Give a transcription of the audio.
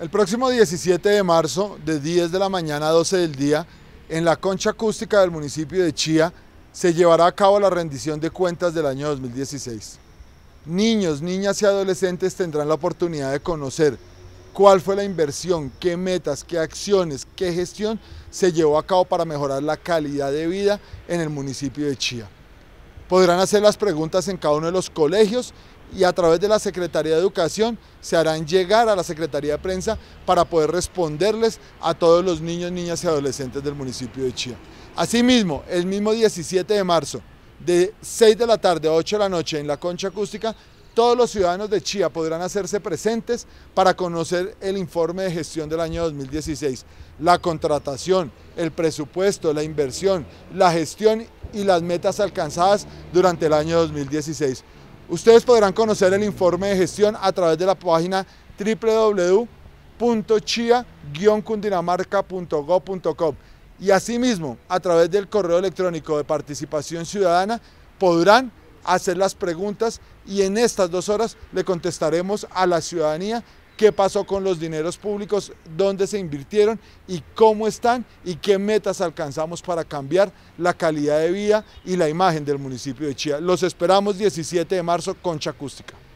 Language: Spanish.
El próximo 17 de marzo, de 10 de la mañana a 12 del día, en la concha acústica del municipio de Chía, se llevará a cabo la rendición de cuentas del año 2016. Niños, niñas y adolescentes tendrán la oportunidad de conocer cuál fue la inversión, qué metas, qué acciones, qué gestión se llevó a cabo para mejorar la calidad de vida en el municipio de Chía. Podrán hacer las preguntas en cada uno de los colegios y a través de la Secretaría de Educación se harán llegar a la Secretaría de Prensa para poder responderles a todos los niños, niñas y adolescentes del municipio de Chía. Asimismo, el mismo 17 de marzo, de 6 de la tarde a 8 de la noche en la concha acústica, todos los ciudadanos de Chía podrán hacerse presentes para conocer el informe de gestión del año 2016, la contratación, el presupuesto, la inversión, la gestión y las metas alcanzadas durante el año 2016. Ustedes podrán conocer el informe de gestión a través de la página www.chia-cundinamarca.gov.com y asimismo a través del correo electrónico de participación ciudadana podrán hacer las preguntas y en estas dos horas le contestaremos a la ciudadanía qué pasó con los dineros públicos, dónde se invirtieron y cómo están y qué metas alcanzamos para cambiar la calidad de vida y la imagen del municipio de Chía. Los esperamos 17 de marzo, con Acústica.